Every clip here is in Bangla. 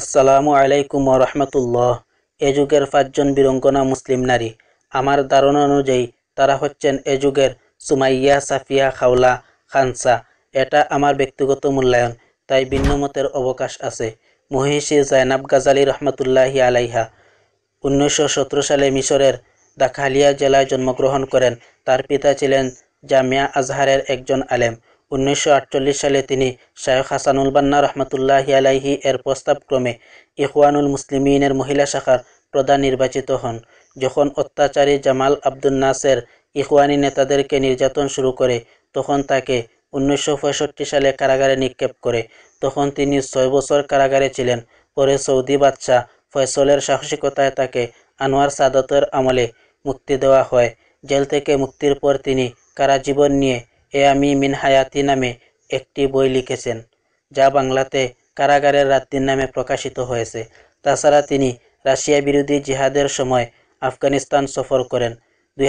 আসসালামু আলাইকুম রহমতুল্লাহ এ যুগের পাঁচজন বীরঙ্গনা মুসলিম নারী আমার ধারণা অনুযায়ী তারা হচ্ছেন এ যুগের সুমাইয়া সাফিয়া খাওলা খানসা এটা আমার ব্যক্তিগত মূল্যায়ন তাই ভিন্নমতের অবকাশ আছে মহিষী জায়নাব গাজালি রহমতুল্লাহি আলাইহা উনিশশো সালে মিশরের দাখালিয়া জেলায় জন্মগ্রহণ করেন তার পিতা ছিলেন জামিয়া আজহারের একজন আলেম উনিশশো সালে তিনি শায়খ হাসানুল বান্না রহমতুল্লাহি আলাইহি এর প্রস্তাবক্রমে ইখওয়ানুল মুসলিমিনের মহিলা শাখার প্রধান নির্বাচিত হন যখন অত্যাচারী জামাল আব্দুল নাসের ইখওয়ানি নেতাদেরকে নির্যাতন শুরু করে তখন তাকে উনিশশো সালে কারাগারে নিক্ষেপ করে তখন তিনি ছয় বছর কারাগারে ছিলেন পরে সৌদি বাদশাহ ফয়সলের সাহসিকতায় তাকে আনোয়ার সাদতের আমলে মুক্তি দেওয়া হয় জেল থেকে মুক্তির পর তিনি কারাজীবন নিয়ে এ আমি মিন হায়াতি নামে একটি বই লিখেছেন যা বাংলাতে কারাগারের রাত্রির নামে প্রকাশিত হয়েছে তাছাড়া তিনি রাশিয়া বিরোধী জিহাদের সময় আফগানিস্তান সফর করেন দুই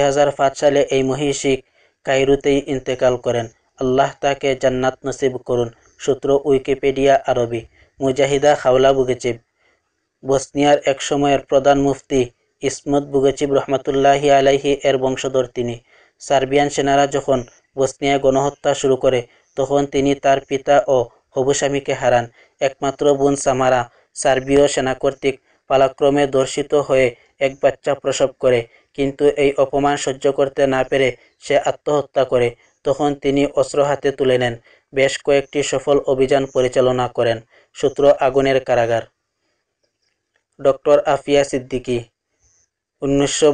সালে এই মহিষিক কাইরুতেই ইন্তেকাল করেন আল্লাহ তাকে জান্নাত নসিব করুন সূত্র উইকিপিডিয়া আরবি মুজাহিদা খাওলা বুগেচিব বসনিয়ার এক সময়ের প্রধান মুফতি ইসমত বুগেচিব রহমতুল্লাহি আলাইহি এর বংশধর তিনি সার্বিয়ান সেনারা যখন বসনিয়ায় গণহত্যা শুরু করে তখন তিনি তার পিতা ও হবু স্বামীকে হারান একমাত্র বোন সামারা সার্বীয় সেনা কর্তৃক পালাক্রমে দর্শিত হয়ে এক বাচ্চা প্রসব করে কিন্তু এই অপমান সহ্য করতে না পেরে সে আত্মহত্যা করে তখন তিনি অস্ত্র হাতে তুলে নেন বেশ কয়েকটি সফল অভিযান পরিচালনা করেন সূত্র আগুনের কারাগার ডক্টর আফিয়া সিদ্দিকী উনিশশো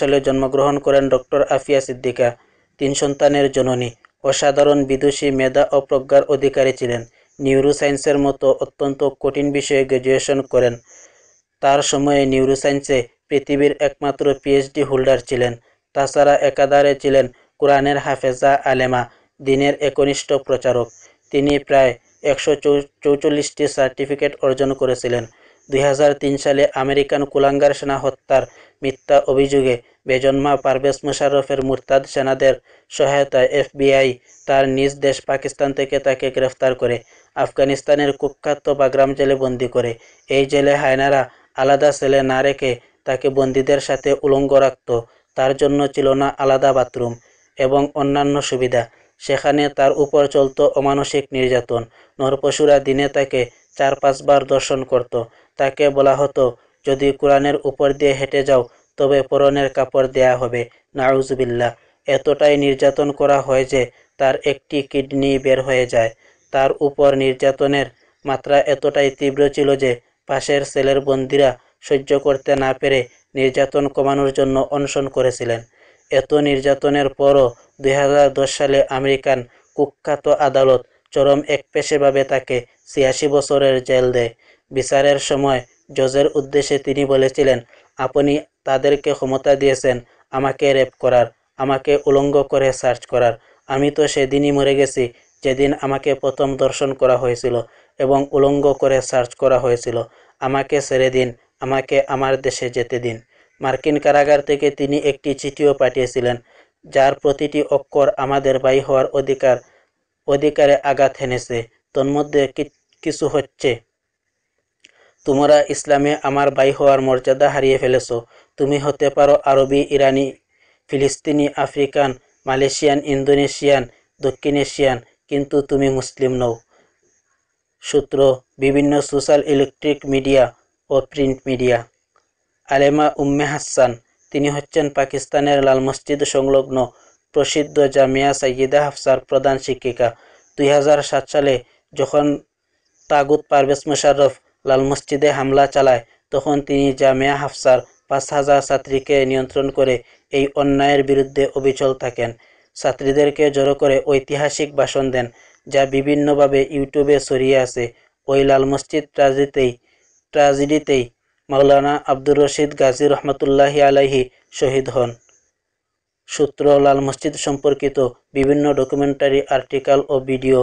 সালে জন্মগ্রহণ করেন ডক্টর আফিয়া সিদ্দিকা তিন সন্তানের জননী অসাধারণ বিদুষী মেধা ও প্রজ্ঞার অধিকারী ছিলেন নিউরোসায়েন্সের মতো অত্যন্ত কঠিন বিষয়ে গ্র্যাজুয়েশন করেন তার সময়ে নিউরোসায়েন্সে পৃথিবীর একমাত্র পিএইচডি হোল্ডার ছিলেন তাছাড়া একাধারে ছিলেন কোরআনের হাফেজা আলেমা দিনের একনিষ্ঠ প্রচারক তিনি প্রায় একশো চৌচল্লিশটি সার্টিফিকেট অর্জন করেছিলেন দুই সালে আমেরিকান কুলাঙ্গার সেনা হত্যার মিথ্যা অভিযোগে বেজন্মা পারভেজ মুশারফের মুরতাদ সেনাদের সহায়তায় এফবিআই তার নিজ দেশ পাকিস্তান থেকে তাকে গ্রেফতার করে আফগানিস্তানের কুখ্যাত বাগ্রাম জেলে বন্দি করে এই জেলে হায়নারা আলাদা সেলে না রেখে তাকে বন্দীদের সাথে উলঙ্গ রাখত তার জন্য ছিল না আলাদা বাথরুম এবং অন্যান্য সুবিধা সেখানে তার উপর চলত অমানসিক নির্যাতন নরপশুরা দিনে তাকে চার পাঁচবার দর্শন করত তাকে বলা হতো যদি কোরআনের উপর দিয়ে হেঁটে যাও তবে পরনের কাপড় দেয়া হবে নাউজবিল্লা এতটাই নির্যাতন করা হয় যে তার একটি কিডনি বের হয়ে যায় তার উপর নির্যাতনের মাত্রা এতটাই তীব্র ছিল যে পাশের সেলের বন্দিরা সহ্য করতে না পেরে নির্যাতন কমানোর জন্য অনশন করেছিলেন এত নির্যাতনের পরও দুই সালে আমেরিকান কুখ্যাত আদালত চরম পেশেভাবে তাকে ছিয়াশি বছরের জেল দেয় বিচারের সময় জজের উদ্দেশ্যে তিনি বলেছিলেন আপনি তাদেরকে ক্ষমতা দিয়েছেন আমাকে রেপ করার আমাকে উলঙ্গ করে সার্চ করার আমি তো সেদিনই মরে গেছি যেদিন আমাকে প্রথম দর্শন করা হয়েছিল এবং উলঙ্গ করে সার্চ করা হয়েছিল আমাকে ছেড়ে দিন আমাকে আমার দেশে যেতে দিন মার্কিন কারাগার থেকে তিনি একটি চিঠিও পাঠিয়েছিলেন যার প্রতিটি অক্ষর আমাদের বাই হওয়ার অধিকার অধিকারে আঘাত হেনেছে তন্মধ্যে কিছু হচ্ছে তোমরা ইসলামে আমার বাই হওয়ার মর্যাদা হারিয়ে ফেলেছ তুমি হতে পারো আরবি ইরানি ফিলিস্তিনি আফ্রিকান মালয়েশিয়ান ইন্দোনেশিয়ান দক্ষিণ এশিয়ান কিন্তু তুমি মুসলিম নও সূত্র বিভিন্ন সোশ্যাল ইলেকট্রিক মিডিয়া ও প্রিন্ট মিডিয়া আলেমা উম্মে হাসান তিনি হচ্ছেন পাকিস্তানের লাল মসজিদ সংলগ্ন প্রসিদ্ধ জামিয়া সাইয়িদা হাফসার প্রধান শিক্ষিকা দুই সালে যখন তাগুত পারভেজ মোশাররফ লাল মসজিদে হামলা চালায় তখন তিনি জামিয়া হাফসার পাঁচ হাজার ছাত্রীকে নিয়ন্ত্রণ করে এই অন্যায়ের বিরুদ্ধে অবিচল থাকেন ছাত্রীদেরকে জড়ো করে ঐতিহাসিক ভাষণ দেন যা বিভিন্নভাবে ইউটিউবে ছড়িয়ে আছে ওই লাল মসজিদ ট্রাজিতেই ট্রাজিডিতেই মাওলানা আব্দুর রশিদ গাজী রহমতুল্লাহি আলাইহি শহীদ হন সূত্র লাল মসজিদ সম্পর্কিত বিভিন্ন ডকুমেন্টারি আর্টিকেল ও ভিডিও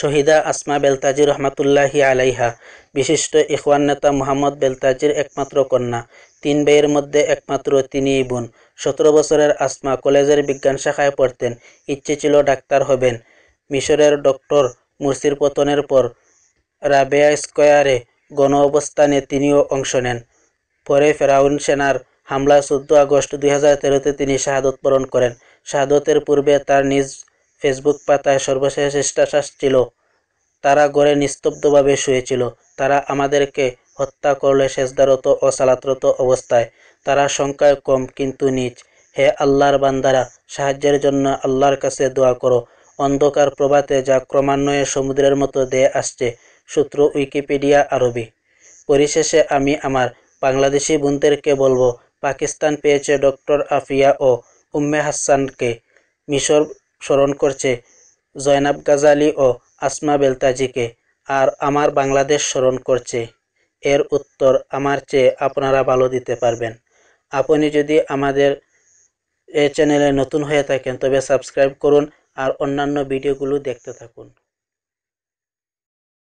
শহীদা আসমা বেলতাজির রহমাতুল্লাহি আলাইহা বিশিষ্ট ইখওয়ান নেতা মোহাম্মদ বেলতাজির একমাত্র কন্যা তিন বেয়ের মধ্যে একমাত্র তিনি বোন সতেরো বছরের আসমা কলেজের বিজ্ঞান শাখায় পড়তেন ইচ্ছে ছিল ডাক্তার হবেন মিশরের ডক্টর মুরসির পতনের পর রাবেয়া স্কোয়ারে গণ অবস্থানে তিনিও অংশ নেন পরে ফেরাউন সেনার হামলা চোদ্দ আগস্ট দুই হাজার তেরোতে তিনি শাহাদত বরণ করেন শাহাদতের পূর্বে তার নিজ ফেসবুক পাতায় সর্বশেষ স্ট্যাটাস ছিল তারা ঘরে নিস্তব্ধভাবে শুয়েছিল তারা আমাদেরকে হত্যা করলে শেষদারত ও সালাতরত অবস্থায় তারা সংখ্যায় কম কিন্তু নিচ হে আল্লাহর বান্দারা সাহায্যের জন্য আল্লাহর কাছে দোয়া করো অন্ধকার প্রভাতে যা ক্রমান্বয়ে সমুদ্রের মতো দেয়ে আসছে সূত্র উইকিপিডিয়া আরবি পরিশেষে আমি আমার বাংলাদেশি বোনদেরকে বলবো পাকিস্তান পেয়েছে ডক্টর আফিয়া ও উম্মে হাসানকে মিশর স্মরণ করছে জয়নাব গাজালি ও আসমা বেলতাজিকে আর আমার বাংলাদেশ স্মরণ করছে এর উত্তর আমার চেয়ে আপনারা ভালো দিতে পারবেন আপনি যদি আমাদের এই চ্যানেলে নতুন হয়ে থাকেন তবে সাবস্ক্রাইব করুন আর অন্যান্য ভিডিওগুলো দেখতে থাকুন